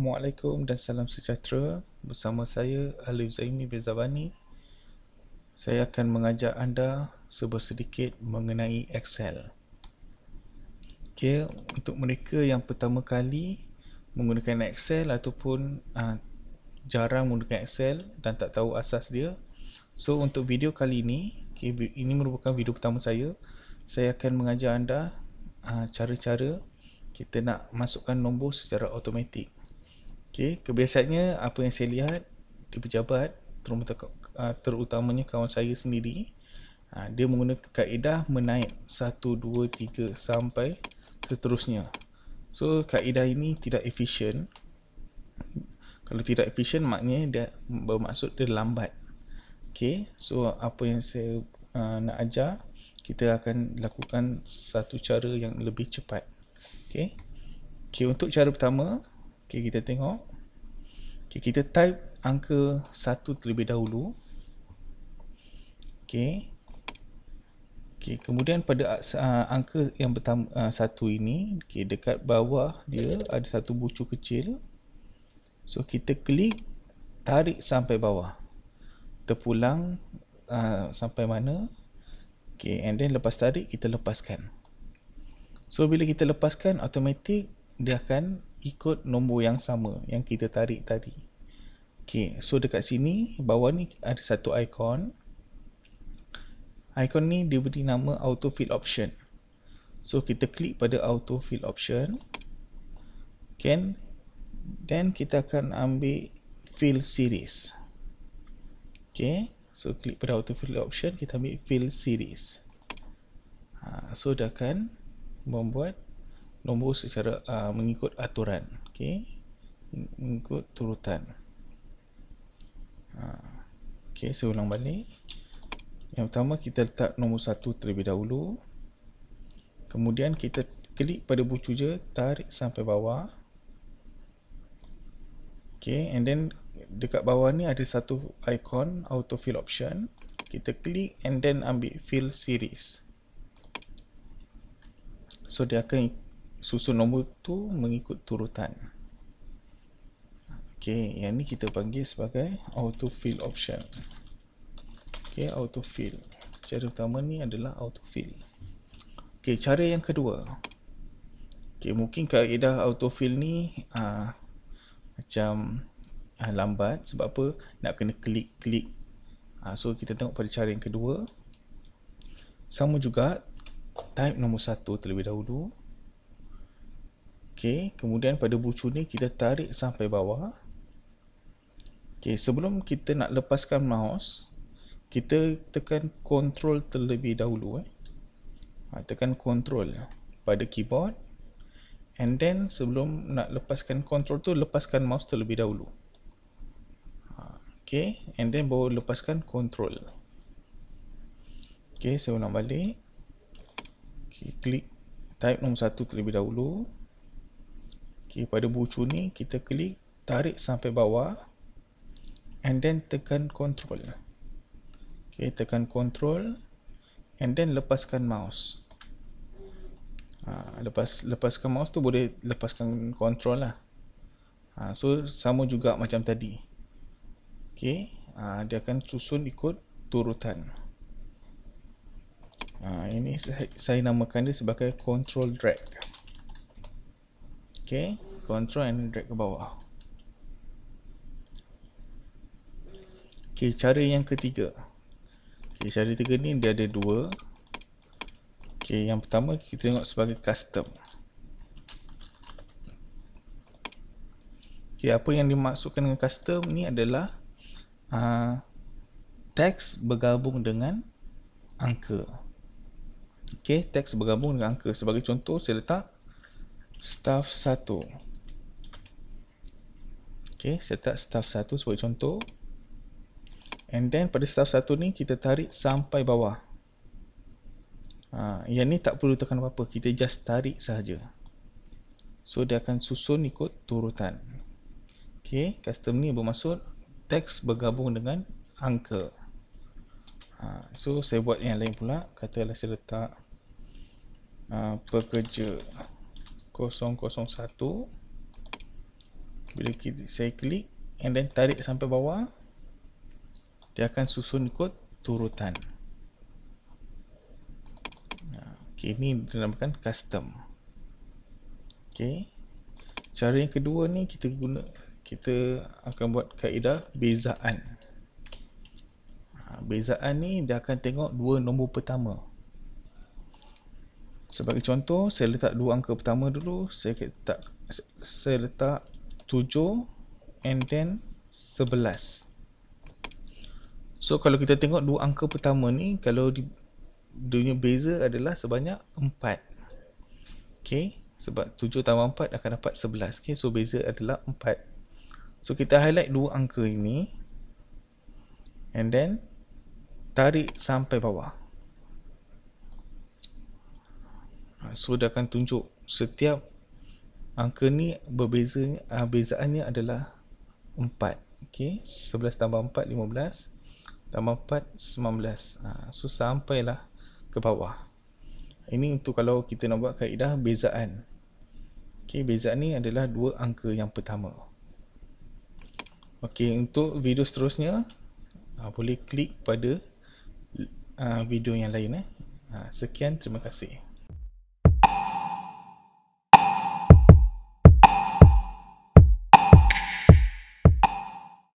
Assalamualaikum dan salam sejahtera bersama saya Alif Zaini Bezabani. Saya akan mengajak anda sebuah sedikit mengenai Excel. Okay, untuk mereka yang pertama kali menggunakan Excel ataupun uh, jarang menggunakan Excel dan tak tahu asas dia. So untuk video kali ini, okay, ini merupakan video pertama saya. Saya akan mengajak anda uh, cara-cara kita nak masukkan nombor secara automatik. Okey, kebiasaannya apa yang saya lihat di pejabat ah, terutamanya kawan saya sendiri ah, dia menggunakan kaedah menaik 1, 2, 3 sampai seterusnya so kaedah ini tidak efisien kalau tidak efisien maknanya dia bermaksud dia lambat Okay, so apa yang saya uh, nak ajar kita akan lakukan satu cara yang lebih cepat Okay, okay untuk cara pertama okay, kita tengok Okay, kita type angka 1 terlebih dahulu. Okey. Okey, kemudian pada uh, angka yang pertama uh, ah, 1 ini, okey dekat bawah dia ada satu bucu kecil. So kita klik tarik sampai bawah. Terpulang uh, sampai mana? Okey, and then lepas tarik kita lepaskan. So bila kita lepaskan automatik dia akan ikut nombor yang sama yang kita tarik tadi. Okay, so dekat sini bawah ni ada satu icon. Icon ni dia beri nama auto fill option. So kita klik pada auto fill option. Okay. Then kita akan ambil fill series. Okay. So klik pada auto fill option kita ambil fill series. Ha, so dia akan membuat nombor secara uh, mengikut aturan okey mengikut turutan ha okey saya ulang balik yang pertama kita letak nombor 1 terlebih dahulu kemudian kita klik pada bucu je tarik sampai bawah okey and then dekat bawah ni ada satu icon fill option kita klik and then ambil fill series so dia akan susun nombor tu mengikut turutan. Okey, yang ni kita panggil sebagai Auto Fill option. Auto Fill. Cara pertama ni adalah Auto Fill. Okey, cara yang kedua. Okey, mungkin kaedah Fill ni aa, ah, macam aa, ah, lambat sebab apa? Nak kena klik-klik. Ah so kita tengok pada cara yang kedua. Sama juga type nombor satu terlebih dahulu. Okey, kemudian pada bucu ni kita tarik sampai bawah. Okey, sebelum kita nak lepaskan mouse, kita tekan control terlebih dahulu eh. Ha, tekan control pada keyboard and then sebelum nak lepaskan control tu lepaskan mouse terlebih dahulu. Ha, okey, and then baru lepaskan control. Okey, saya ulang balik. Okey, klik type nombor 1 terlebih dahulu okay, pada bucu ni kita klik tarik sampai bawah and then tekan control okay, tekan control and then lepaskan mouse ha, lepas lepaskan mouse tu boleh lepaskan control lah ha, so sama juga macam tadi ok ha, dia akan susun ikut turutan ha, ini saya, saya namakan dia sebagai control drag Okay, control and drag ke bawah. Okay, cara yang ketiga. Okay, cara ketiga ni dia ada dua. Okay, yang pertama kita tengok sebagai custom. Okay, apa yang dimaksudkan dengan custom ni adalah uh, teks bergabung dengan angka. Okay, teks bergabung dengan angka. Sebagai contoh, saya letak 0.5 staff 1 saya setak staff 1 sebagai contoh and then pada staff 1 ni kita tarik sampai bawah ha, yang ni tak perlu tekan apa-apa kita just tarik sahaja so dia akan susun ikut turutan ok, custom ni bermaksud teks bergabung dengan angka ha, so saya buat yang lain pula katalah saya letak uh, pekerja 001 bila kita, saya klik and then tarik sampai bawah dia akan susun kod turutan ok ni dinamakan custom ok cara yang kedua ni kita guna kita akan buat kaedah bezaan bezaan ni dia akan tengok dua nombor pertama Sebagai contoh, saya letak dua angka pertama dulu. Saya letak saya letak 7 and then 11. So kalau kita tengok dua angka pertama ni kalau di dunia beza adalah sebanyak 4. Okay, sebab 7 tambah 4 akan dapat 11. Okay, so beza adalah 4. So kita highlight dua angka ini and then tarik sampai bawah. so dia akan tunjuk setiap angka ni berbeza uh, ah, bezaannya adalah 4 okey 11 tambah 4 15 tambah 4 19 uh, so sampailah ke bawah ini untuk kalau kita nak buat kaedah bezaan okey bezaan ni adalah dua angka yang pertama okey untuk video seterusnya uh, boleh klik pada uh, video yang lain eh sekian terima kasih